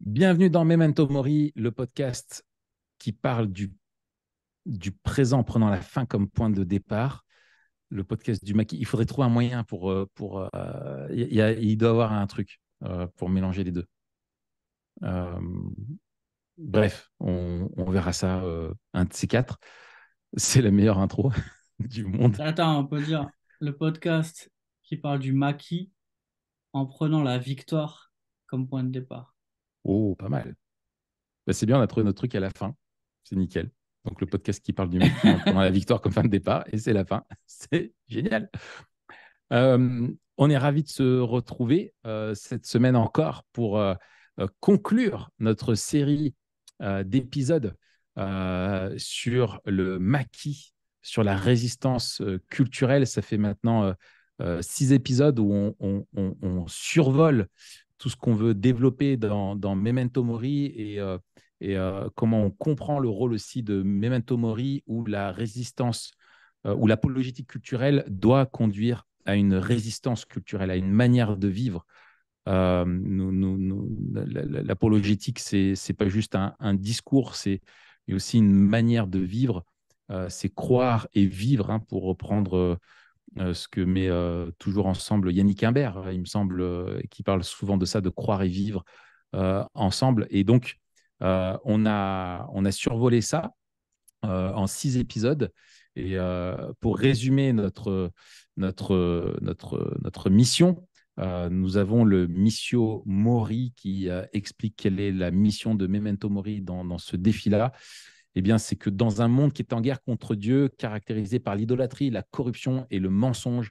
Bienvenue dans Memento Mori, le podcast qui parle du, du présent prenant la fin comme point de départ. Le podcast du maquis. Il faudrait trouver un moyen pour. Euh, pour euh, y il doit avoir un truc euh, pour mélanger les deux. bref, on, on, verra ça un de ces quatre. C'est la meilleure intro du monde. Attends, on peut dire le podcast qui parle du maquis en prenant la victoire comme point de départ. Oh, pas mal. Bah, c'est bien, on a trouvé notre truc à la fin. C'est nickel. Donc, le podcast qui parle du on a la victoire comme fin de départ, et c'est la fin. C'est génial. Euh, on est ravis de se retrouver euh, cette semaine encore pour euh, conclure notre série d'épisodes sur le maquis, sur la résistance culturelle. Ça fait maintenant six épisodes où on survole tout ce qu'on veut développer dans, Memento Mori et, euh, euh, comment on comprend le rôle aussi de Memento Mori où la résistance ou euh, où l'apologétique culturelle doit conduire à une résistance culturelle, à une manière de vivre. l'apologétique, c'est n'est pas juste un, discours, c'est aussi une manière de vivre, c'est croire et vivre, hein, pour reprendre euh, ce que met euh, toujours ensemble Yannick Imbert, il me semble, euh, qui parle souvent de ça, de croire et vivre ensemble. Et donc, on, a, survolé ça en six épisodes. Et pour résumer notre, mission, nous avons le Missio Mori qui explique quelle est la mission de Memento Mori dans ce défi-là. Eh bien, c'est que dans un monde qui est en guerre contre Dieu, caractérisé par l'idolâtrie, la corruption et le mensonge,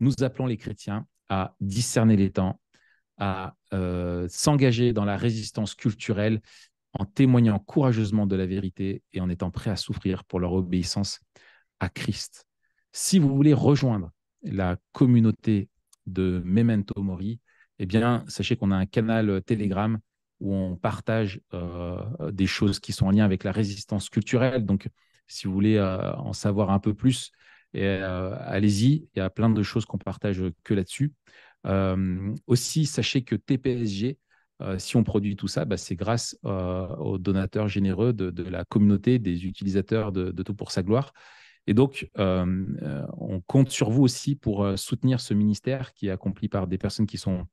nous appelons les chrétiens à discerner les temps, à euh, s'engager dans la résistance culturelle en témoignant courageusement de la vérité et en étant prêts à souffrir pour leur obéissance à Christ. Si vous voulez rejoindre la communauté de Memento Mori, eh bien, sachez qu'on a un canal Telegram où on partage euh, des choses qui sont en lien avec la résistance culturelle. Donc, si vous voulez euh, en savoir un peu plus, euh, allez-y, il y a plein de choses qu'on partage que là-dessus. aussi, sachez que TPSG, si on produit tout ça, bah, c'est grâce aux donateurs généreux de, la communauté, des utilisateurs de, Tout pour sa gloire. Et donc, on compte sur vous aussi pour soutenir ce ministère qui est accompli par des personnes qui sont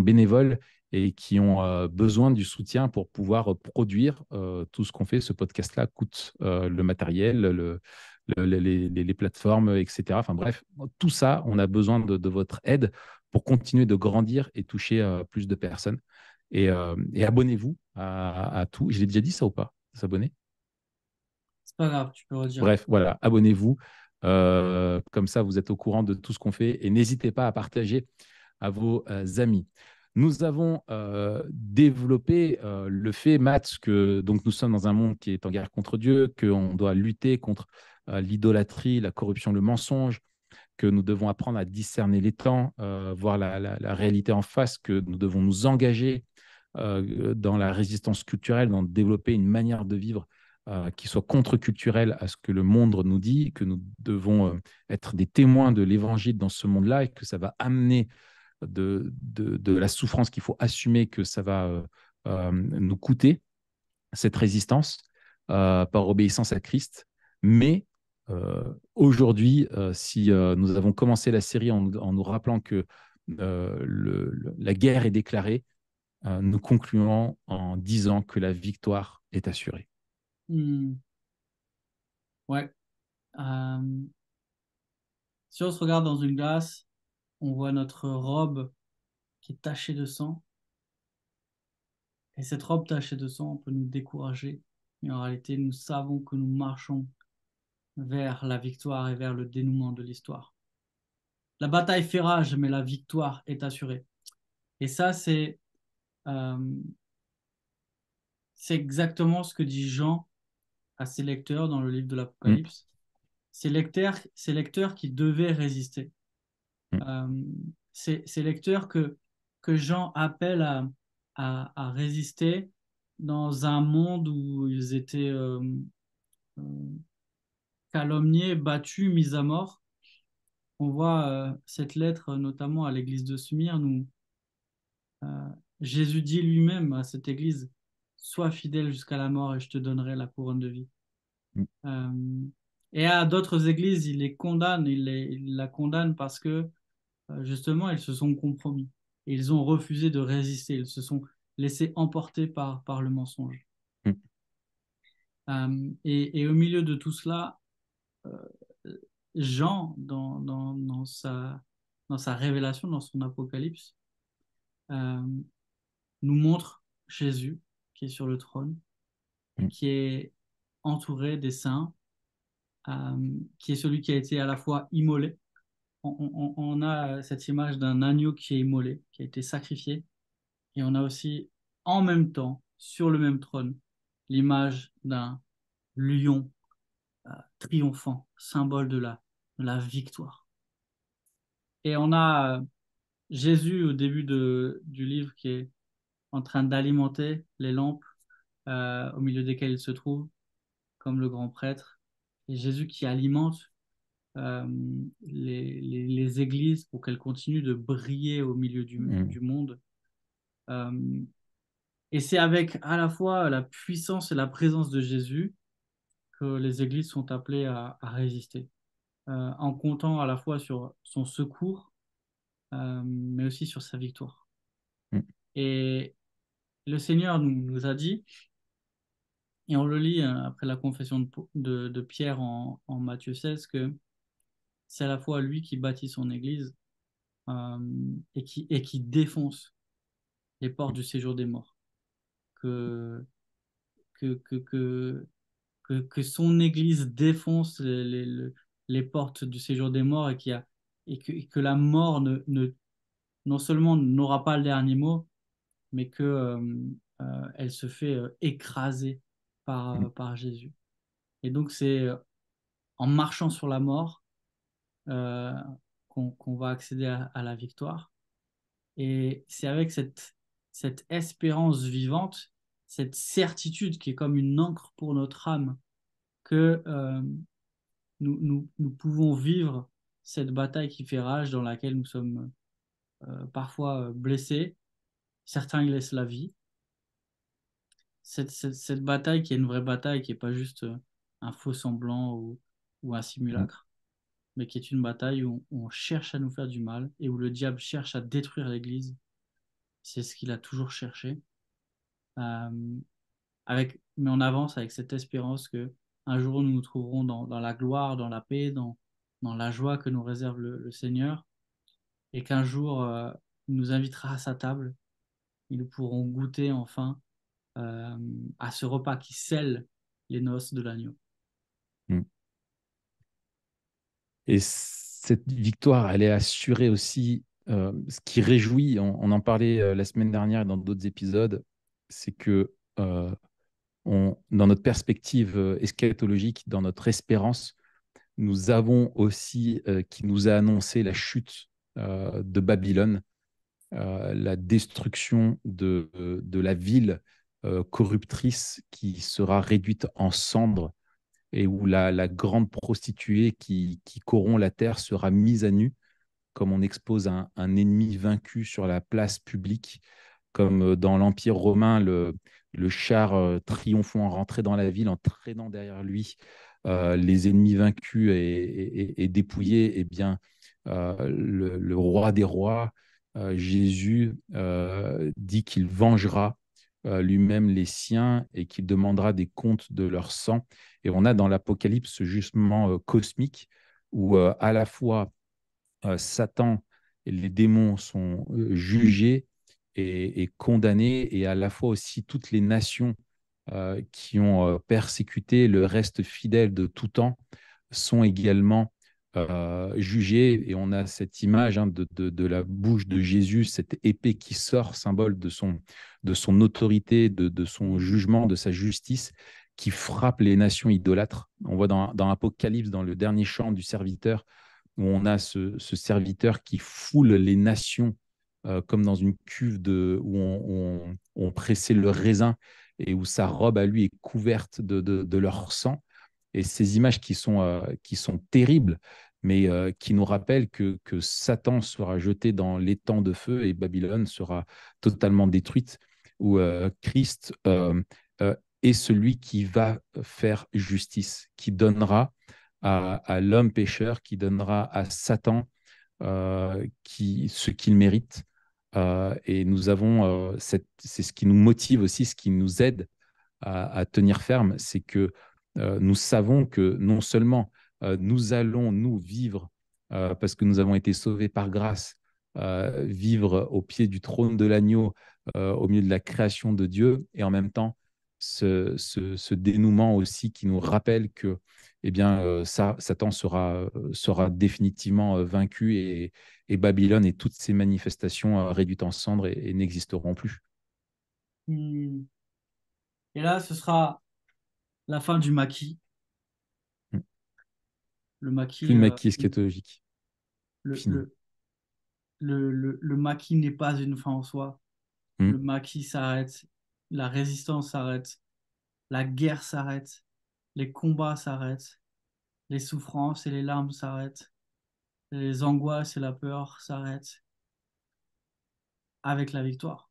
bénévoles et qui ont besoin du soutien pour pouvoir produire tout ce qu'on fait. Ce podcast-là coûte le matériel, les, plateformes, etc. Enfin bref, tout ça, on a besoin de, votre aide pour continuer de grandir et toucher plus de personnes. Et, abonnez-vous à, à, tout. Je l'ai déjà dit ça ou pas S'abonner C'est pas grave, tu peux redire. Bref, voilà, abonnez-vous. comme ça, vous êtes au courant de tout ce qu'on fait et n'hésitez pas à partager à vos amis. Nous avons euh, développé euh, le fait, Matt, que donc nous sommes dans un monde qui est en guerre contre Dieu, qu'on doit lutter contre euh, l'idolâtrie, la corruption, le mensonge, que nous devons apprendre à discerner les temps, voir la, réalité en face, que nous devons nous engager dans la résistance culturelle, dans développer une manière de vivre qui soit contre-culturelle à ce que le monde nous dit, que nous devons être des témoins de l'évangile dans ce monde-là et que ça va amener de, de, la souffrance qu'il faut assumer que ça va euh, euh, nous coûter, cette résistance, euh, par obéissance à Christ. Mais aujourd'hui, si nous avons commencé la série en, nous rappelant que la guerre est déclarée, nous concluons en disant que la victoire est assurée. Hmm. Ouais. si on se regarde dans une glace on voit notre robe qui est tachée de sang. Et cette robe tachée de sang peut nous décourager. Mais en réalité, nous savons que nous marchons vers la victoire et vers le dénouement de l'histoire. La bataille fait rage, mais la victoire est assurée. Et ça, c'est euh, c'est exactement ce que dit Jean à ses lecteurs dans le livre de l'Apocalypse. ses mm. lecteurs, ces lecteurs qui devaient résister. Mm. Euh, ces, lecteurs que, que Jean appelle à, résister dans un monde où ils étaient euh, euh, calomniés, battus, mis à mort. On voit cette lettre notamment à l'église de Smyrne où Jésus dit lui-même à cette église, Sois fidèle jusqu'à la mort et je te donnerai la couronne de vie. Mm. Et à d'autres églises, il les condamne, il la condamne parce que euh, justement, ils se sont compromis. ils ont refusé de résister. Ils se sont laissés emporter par, par le mensonge. Hmm. Euh, et, au milieu de tout cela, euh, Jean, dans, dans, sa, dans sa révélation, dans son apocalypse, nous montre Jésus qui est sur le trône, hmm. qui est entouré des saints, qui est celui qui a été à la fois immolé, on, a euh, cette image d'un agneau qui est immolé, qui a été sacrifié, et on a aussi en même temps, sur le même trône, l'image d'un lion euh, triomphant, symbole de la, victoire. Et on a euh, Jésus au début de, du livre qui est en train d'alimenter les lampes au milieu desquelles il se trouve, comme le grand prêtre. Et Jésus qui alimente les, les églises pour qu'elles continuent de briller au milieu du, mm. du monde. Euh, et c'est avec à la fois la puissance et la présence de Jésus que les églises sont appelées à, résister, euh, en comptant à la fois sur son secours, euh, mais aussi sur sa victoire. Mm. Et le Seigneur nous, nous, a dit, et on le lit hein, après la confession de, Pierre en, en Matthieu 16, que c'est à la fois lui qui bâtit son église euh, et, qui, et qui défonce les portes du séjour des morts. Que, que, que, que, que, son église défonce les, les, les, portes du séjour des morts et, qui a, et, que, que la mort ne, ne non seulement n'aura pas le dernier mot, mais que euh, euh, elle se fait écraser par, par Jésus. Et donc c'est en marchant sur la mort euh, qu'on va accéder à, la victoire. Et c'est avec cette, espérance vivante, cette certitude qui est comme une encre pour notre âme, que euh, nous, pouvons vivre cette bataille qui fait rage, dans laquelle nous sommes euh, parfois blessés, certains laissent la vie. Cette, bataille qui est une vraie bataille, qui n'est pas juste un faux semblant ou un simulacre mais qui est une bataille où on cherche à nous faire du mal et où le diable cherche à détruire l'Église. C'est ce qu'il a toujours cherché. Euh, avec, mais on avance avec cette espérance que un jour nous nous trouverons dans, la gloire, dans la paix, dans, dans la joie que nous réserve le, Seigneur, et qu'un jour euh, il nous invitera à sa table, et nous pourrons goûter enfin euh, à ce repas qui scelle les noces de l'agneau. Mm. Et cette victoire, elle est assurée aussi. Euh, ce qui réjouit, on, en parlait euh, la semaine dernière et dans d'autres épisodes, c'est que euh, dans notre perspective eschatologique, dans notre espérance, nous avons aussi qui nous a annoncé la chute de Babylone, la destruction de la ville corruptrice qui sera réduite en cendres et où la, grande prostituée qui, corrompt la terre sera mise à nu, comme on expose un, ennemi vaincu sur la place publique, comme euh, dans l'Empire romain, le, char euh, triomphant rentrant dans la ville en traînant derrière lui euh, les ennemis vaincus et, et dépouillés, eh bien, le, roi des rois, Jésus, dit qu'il vengera euh, lui-même les siens et qu'il demandera des comptes de leur sang. Et on a dans l'Apocalypse justement euh, cosmique où euh, à la fois Satan et les démons sont jugés et, condamnés, et à la fois aussi toutes les nations qui ont persécuté le reste fidèle de tout temps sont également euh, jugé, et on a cette image hein, de, de, la bouche de Jésus, cette épée qui sort, symbole de son, de son autorité, de, son jugement, de sa justice, qui frappe les nations idolâtres. On voit dans, dans Apocalypse, dans le dernier chant du serviteur, où on a ce, ce serviteur qui foule les nations euh, comme dans une cuve de, où on, pressait le raisin et où sa robe à lui est couverte de, de, leur sang. Et ces images qui sont, euh, qui sont terribles, mais euh, qui nous rappelle que, Satan sera jeté dans l'étang de feu et Babylone sera totalement détruite, où euh, Christ euh, est celui qui va faire justice, qui donnera à, l'homme pécheur, qui donnera à Satan qui, ce qu'il mérite. et nous avons, c'est ce qui nous motive aussi, ce qui nous aide à tenir ferme, c'est que nous savons que non seulement euh, nous allons, nous, vivre, euh, parce que nous avons été sauvés par grâce, euh, vivre au pied du trône de l'agneau, au milieu de la création de Dieu, et en même temps, ce, dénouement aussi qui nous rappelle que eh bien, Satan sera, sera définitivement vaincu et, Babylone et toutes ses manifestations réduites en cendres et n'existeront plus. Et là, ce sera la fin du maquis. Le maquis. Plus euh, maquis Le, maquis n'est pas une fin en soi. Hmm. Le maquis s'arrête. La résistance s'arrête. La guerre s'arrête. Les combats s'arrêtent. Les souffrances et les larmes s'arrêtent. Les angoisses et la peur s'arrêtent. Avec la victoire.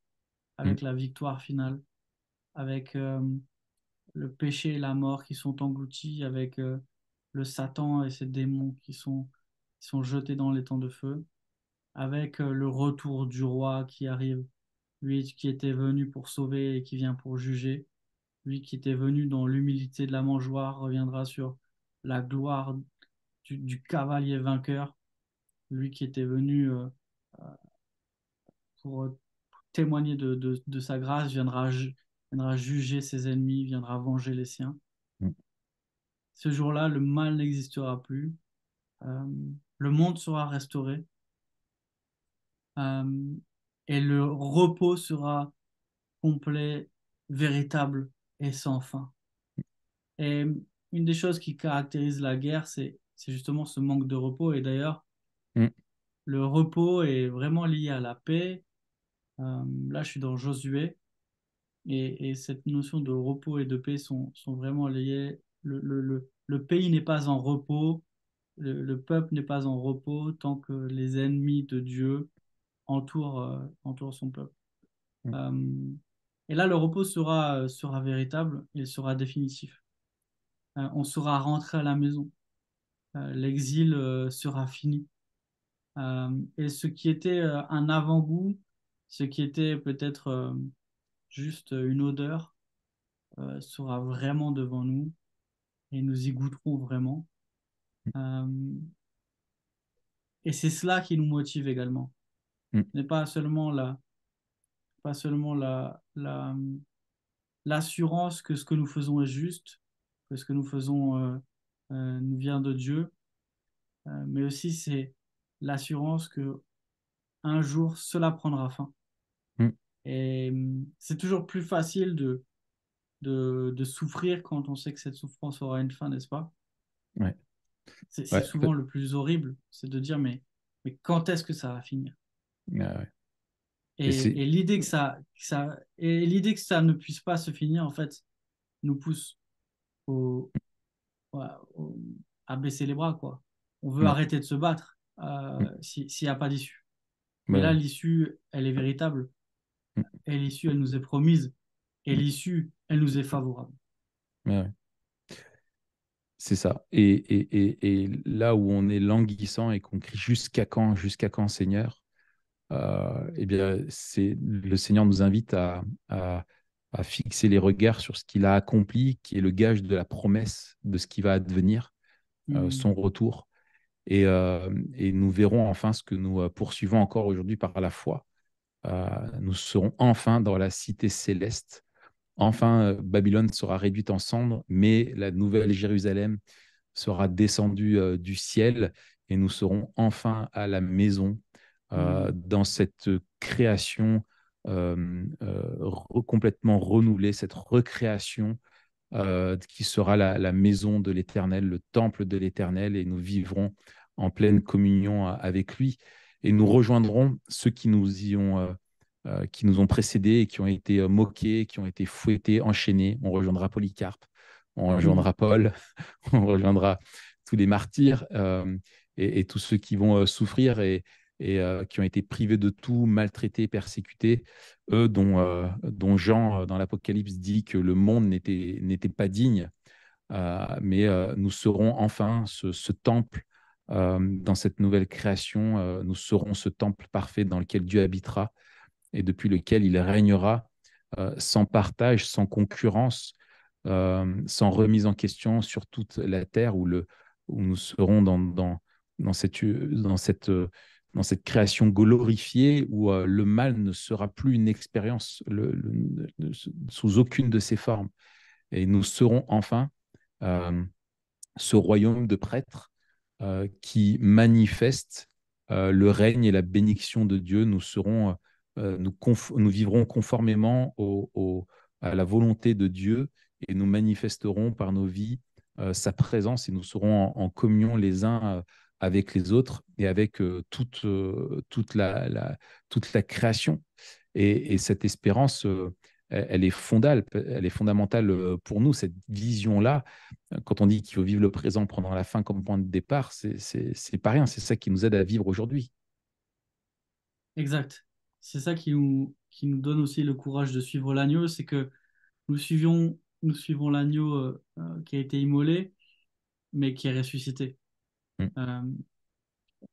Avec hmm. la victoire finale. Avec. Euh, le péché et la mort qui sont engloutis avec euh, le Satan et ses démons qui sont, sont jetés dans les temps de feu, avec euh, le retour du roi qui arrive, lui qui était venu pour sauver et qui vient pour juger, lui qui était venu dans l'humilité de la mangeoire reviendra sur la gloire du, cavalier vainqueur, lui qui était venu euh, euh, pour témoigner de, de, sa grâce, viendra, viendra juger ses ennemis, viendra venger les siens. Ce jour-là, le mal n'existera plus. Euh, le monde sera restauré. Euh, et le repos sera complet, véritable et sans fin. Et une des choses qui caractérise la guerre, c'est justement ce manque de repos. Et d'ailleurs, mm. le repos est vraiment lié à la paix. Euh, là, je suis dans Josué. Et, cette notion de repos et de paix sont, sont vraiment liées le, pays n'est pas en repos, le, peuple n'est pas en repos tant que les ennemis de Dieu entourent, euh, son peuple. Mm. Euh, et là, le repos sera, euh, véritable, Et sera définitif. on sera rentré à la maison. L'exil sera fini. et ce qui était un avant-goût, ce qui était peut-être juste une odeur, sera vraiment devant nous et nous y goûterons vraiment. Mm. Euh, et c'est cela qui nous motive également. Ce mm. n'est pas seulement la pas seulement la l'assurance que ce que nous faisons est juste, que ce que nous faisons euh, euh, nous vient de Dieu, mais aussi c'est l'assurance que un jour cela prendra fin. Mm. Et c'est toujours plus facile de de, de, souffrir quand on sait que cette souffrance aura une fin, n'est-ce pas ouais. C'est souvent le plus horrible, c'est de dire mais, mais quand est-ce que ça va finir ah Et, l'idée que ça, ça, et l'idée que ça ne puisse pas se finir en fait nous pousse au, à baisser les bras quoi. On veut arrêter de se battre euh, s'il n'y a pas d'issue. Bah mais là l'issue elle est véritable et l'issue elle nous est promise et l'issue elle nous est favorable. C'est ça. Et, là où on est languissant et qu'on crie jusqu'à quand, jusqu'à quand, Seigneur, euh, eh bien, c'est le Seigneur nous invite à, fixer les regards sur ce qu'il a accompli, qui est le gage de la promesse de ce qui va advenir, euh, mm. son retour. Euh, et, nous verrons enfin ce que nous poursuivons encore aujourd'hui par la foi. nous serons enfin dans la cité céleste Enfin, euh, Babylone sera réduite en cendres, mais la nouvelle Jérusalem sera descendue euh, du ciel et nous serons enfin à la maison euh, mm. dans cette création complètement renouvelée, cette recréation qui sera la maison de l'Éternel, le temple de l'Éternel, et nous vivrons en pleine communion avec lui et nous rejoindrons ceux qui nous y ont euh, qui nous ont précédés et qui ont été euh, moqués, qui ont été fouettés, enchaînés. On rejoindra Polycarpe, on ah rejoindra Paul, on rejoindra tous les martyrs euh, et, tous ceux qui vont souffrir et, qui ont été privés de tout, maltraités, persécutés. Eux dont, Jean dans l'Apocalypse dit que le monde n'était pas digne. mais nous serons enfin ce, temple dans cette nouvelle création, nous serons ce temple parfait dans lequel Dieu habitera et depuis lequel il régnera euh, sans partage, sans concurrence, euh, sans remise en question sur toute la terre où, le, où nous serons dans, dans, dans, cette, dans, cette, dans cette création glorifiée où euh, le mal ne sera plus une expérience le, sous aucune de ses formes. Et nous serons enfin ce royaume de prêtres qui manifeste le règne et la bénédiction de Dieu. Nous serons euh, nous, nous, vivrons conformément à la volonté de Dieu et nous manifesterons par nos vies euh, sa présence et nous serons en, communion les uns euh, avec les autres et avec toute, toute, la, la, toute la création. Et, cette espérance, elle, est fondale, elle est fondamentale pour nous, cette vision-là. Quand on dit qu'il faut vivre le présent, prendre la fin comme point de départ, c'est pas rien, c'est ça qui nous aide à vivre aujourd'hui. Exact c'est ça qui nous, qui nous donne aussi le courage de suivre l'agneau, c'est que nous suivions, nous suivons l'agneau euh, euh, qui a été immolé, mais qui est ressuscité. Mm. Euh,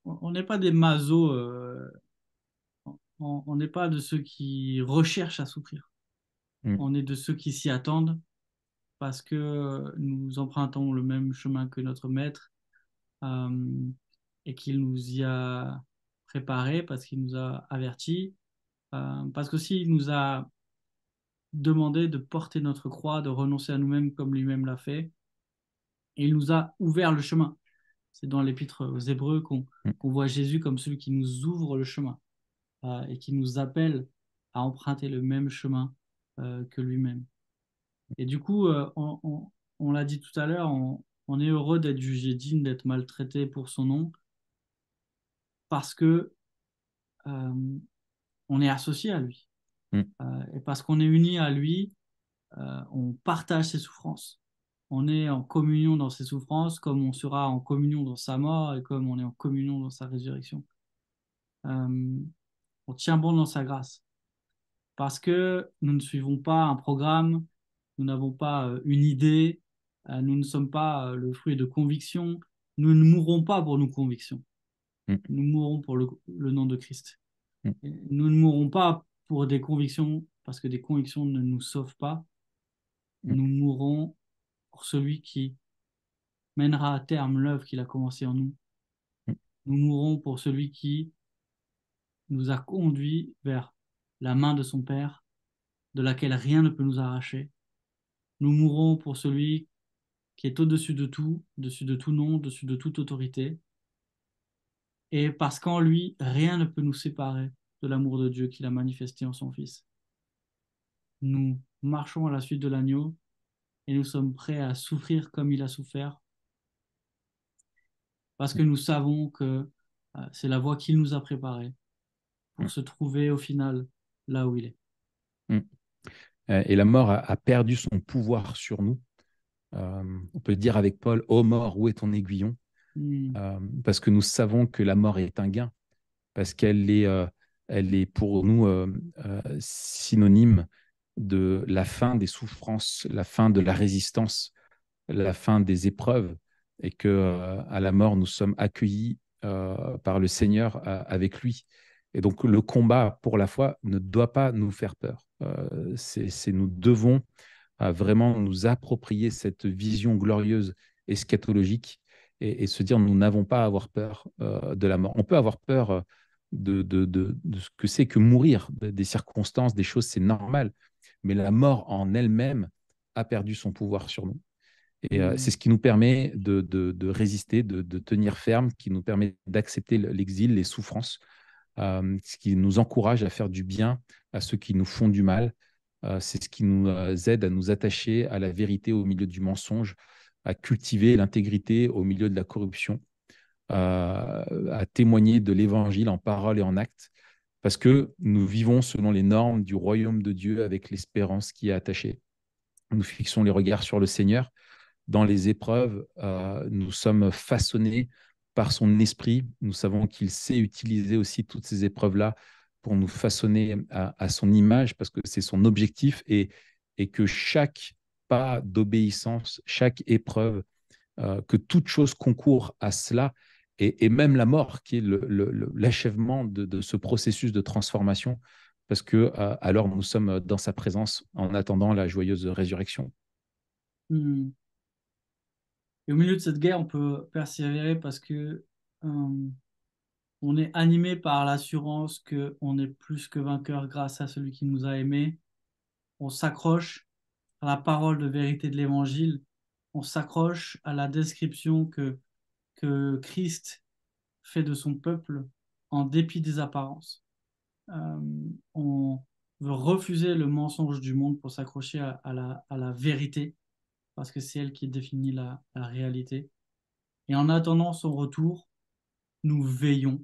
on n'est pas des masos, on n'est pas de ceux qui recherchent à souffrir. Mm. On est de ceux qui s'y attendent parce que nous empruntons le même chemin que notre maître et qu'il nous y a préparé, parce qu'il nous a avertis, euh, parce qu'aussi il nous a demandé de porter notre croix, de renoncer à nous-mêmes comme lui-même l'a fait. Et il nous a ouvert le chemin. C'est dans l'épître aux Hébreux qu'on mm. voit Jésus comme celui qui nous ouvre le chemin euh, et qui nous appelle à emprunter le même chemin euh, que lui-même. Et du coup, on, on, l'a dit tout à l'heure, on, on, est heureux d'être jugé digne, d'être maltraité pour son nom, parce que euh, on est associé à lui. Mm. Euh, et parce qu'on est uni à lui, euh, on partage ses souffrances. On est en communion dans ses souffrances comme on sera en communion dans sa mort et comme on est en communion dans sa résurrection. on tient bon dans sa grâce parce que nous ne suivons pas un programme, nous n'avons pas une idée, nous ne sommes pas le fruit de convictions, nous ne mourrons pas pour nos convictions. Mm. Nous mourons pour le, nom de Christ. Mm. Nous ne mourrons pas pour des convictions, parce que des convictions ne nous sauvent pas. Mm. Nous mourrons pour celui qui mènera à terme l'œuvre qu'il a commencée en nous. Nous mourrons pour celui qui nous a conduits vers la main de son Père, de laquelle rien ne peut nous arracher. Nous mourons pour celui qui est au-dessus de tout, au-dessus de tout nom, au-dessus de toute autorité, et parce qu'en lui, rien ne peut nous séparer de l'amour de Dieu qu'il a manifesté en son Fils. Nous marchons à la suite de l'agneau et nous sommes prêts à souffrir comme il a souffert parce que nous savons que euh, c'est la voie qu'il nous a préparée pour mm. se trouver au final là où il est. Mm. Euh, et la mort a perdu son pouvoir sur nous. Euh, on peut dire avec Paul, Ô mort, où est ton aiguillon Hmm. Euh, parce que nous savons que la mort est un gain, parce qu'elle est, euh, elle est pour nous euh, synonyme de la fin des souffrances, la fin de la résistance, la fin des épreuves, et que à la mort nous sommes accueillis par le Seigneur avec lui. Et donc le combat pour la foi ne doit pas nous faire peur. c'est nous devons vraiment nous approprier cette vision glorieuse eschatologique et, se dire nous n'avons pas à avoir peur euh, de la mort. On peut avoir peur euh, de, ce que c'est que mourir, des circonstances, des choses, c'est normal. Mais la mort en elle-même a perdu son pouvoir sur nous. Et euh, mmh. c'est ce qui nous permet de, résister, de, tenir ferme, qui nous permet d'accepter l'exil, les souffrances, ce qui nous encourage à faire du bien à ceux qui nous font du mal. c'est ce qui nous aide à nous attacher à la vérité au milieu du mensonge à cultiver l'intégrité au milieu de la corruption, à, témoigner de l'évangile en parole et en acte, parce que nous vivons selon les normes du royaume de Dieu avec l'espérance qui est attachée. Nous fixons les regards sur le Seigneur. Dans les épreuves, euh, nous sommes façonnés par son esprit. Nous savons qu'il sait utiliser aussi toutes ces épreuves-là pour nous façonner à, à son image, parce que c'est son objectif, et, et que chaque pas d'obéissance, chaque épreuve, euh, que toute chose concourt à cela, et, même la mort qui est l'achèvement de, ce processus de transformation, parce que euh, alors nous sommes dans sa présence en attendant la joyeuse résurrection. Hmm. Et au milieu de cette guerre, on peut persévérer parce que euh, on est animé par l'assurance que on est plus que vainqueur grâce à celui qui nous a aimés. On s'accroche à la parole de vérité de l'Évangile, on s'accroche à la description que, que Christ fait de son peuple en dépit des apparences. Euh, on veut refuser le mensonge du monde pour s'accrocher à, à, la, vérité, parce que c'est elle qui définit la, la réalité. Et en attendant son retour, nous veillons.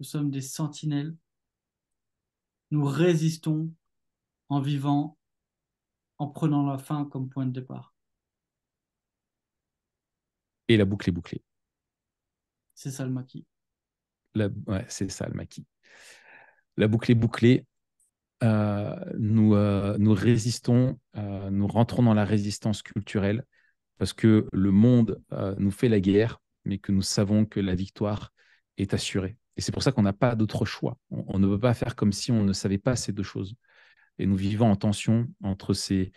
Nous sommes des sentinelles. Nous résistons en vivant en prenant la fin comme point de départ. Et la boucle est bouclée. C'est ça le maquis. La... c'est ça le maquis. La boucle est bouclée. Euh, nous, euh, nous résistons, euh, nous rentrons dans la résistance culturelle parce que le monde nous fait la guerre, mais que nous savons que la victoire est assurée. Et c'est pour ça qu'on n'a pas d'autre choix. On, on, ne peut pas faire comme si on ne savait pas ces deux choses. Et nous vivons en tension entre ces,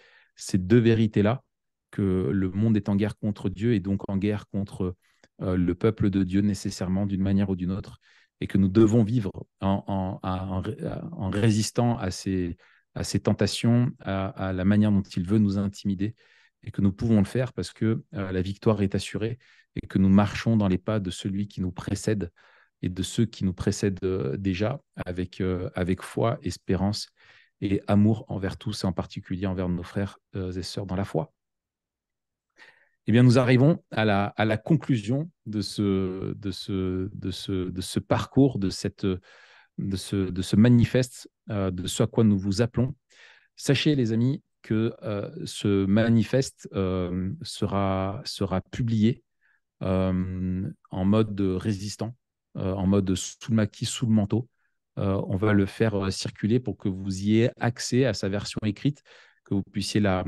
deux vérités-là, que le monde est en guerre contre Dieu et donc en guerre contre euh, le peuple de Dieu nécessairement d'une manière ou d'une autre, et que nous devons vivre en, résistant à ces, tentations, à, la manière dont il veut nous intimider, et que nous pouvons le faire parce que euh, la victoire est assurée et que nous marchons dans les pas de celui qui nous précède et de ceux qui nous précèdent euh, déjà avec, avec foi, espérance et amour envers tous et en particulier envers nos frères euh, et sœurs dans la foi. Eh bien, nous arrivons à la, à la conclusion de ce, de, ce, de, ce, de ce, parcours, de, cette, de, ce, de ce manifeste, euh, de ce à quoi nous vous appelons. Sachez, les amis, que euh, ce manifeste sera, sera publié en mode résistant, en mode sous le maquis, sous le manteau, euh, on va le faire euh, circuler pour que vous ayez accès à sa version écrite, que vous puissiez la,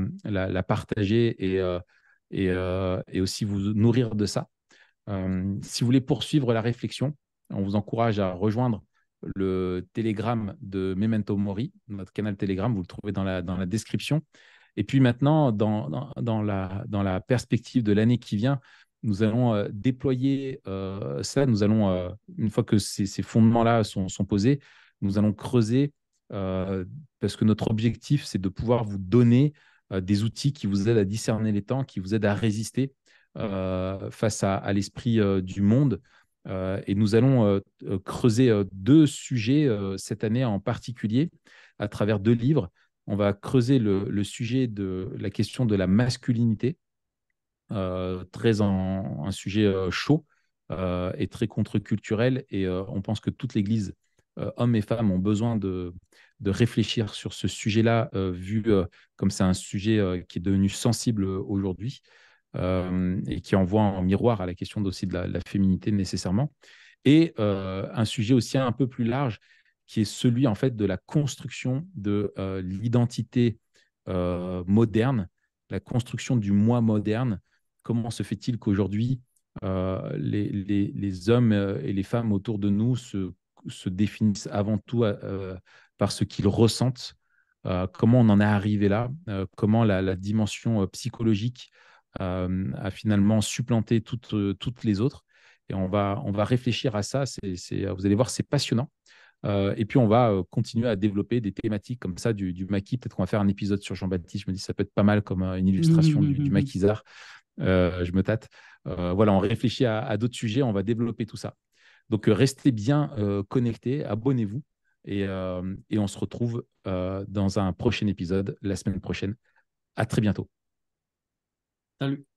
partager euh, et, aussi vous nourrir de ça. si vous voulez poursuivre la réflexion, on vous encourage à rejoindre le Telegram de Memento Mori, notre canal Telegram, vous le trouvez dans la, description. Et puis maintenant, dans la perspective de l'année qui vient, nous allons euh, déployer euh, ça. Nous allons, euh, une fois que ces, fondements-là sont, posés, nous allons creuser parce que notre objectif, c'est de pouvoir vous donner des outils qui vous aident à discerner les temps, qui vous aident à résister face à, l'esprit du monde. et nous allons creuser deux sujets cette année en particulier à travers deux livres. On va creuser le, sujet de la question de la masculinité euh, très un sujet euh, chaud euh, et très contre-culturel. Et on pense que toute l'Église, hommes et femmes, ont besoin de, de réfléchir sur ce sujet-là, vu comme c'est un sujet qui est devenu sensible aujourd'hui. et qui envoie en miroir à la question aussi de la, féminité nécessairement, et un sujet aussi un peu plus large qui est celui en fait de la construction de l'identité moderne, la construction du moi moderne, comment se fait-il qu'aujourd'hui, euh, les, hommes euh, et les femmes autour de nous se, définissent avant tout euh, par ce qu'ils ressentent Comment on en est arrivé là Comment la, dimension psychologique a finalement supplanté toutes, les autres Et on va, on va réfléchir à ça. vous allez voir, c'est passionnant. et puis, on va continuer à développer des thématiques comme ça du, maquis. Peut-être qu'on va faire un épisode sur Jean-Baptiste. Je me dis, ça peut être pas mal comme une illustration du, du, mmh, mmh, mmh. maquisard. Euh, je me tâte. Euh, voilà, on réfléchit à, d'autres sujets, on va développer tout ça. Donc, euh, restez bien connectés, abonnez-vous et, et, on se retrouve dans un prochain épisode la semaine prochaine. À très bientôt. Salut.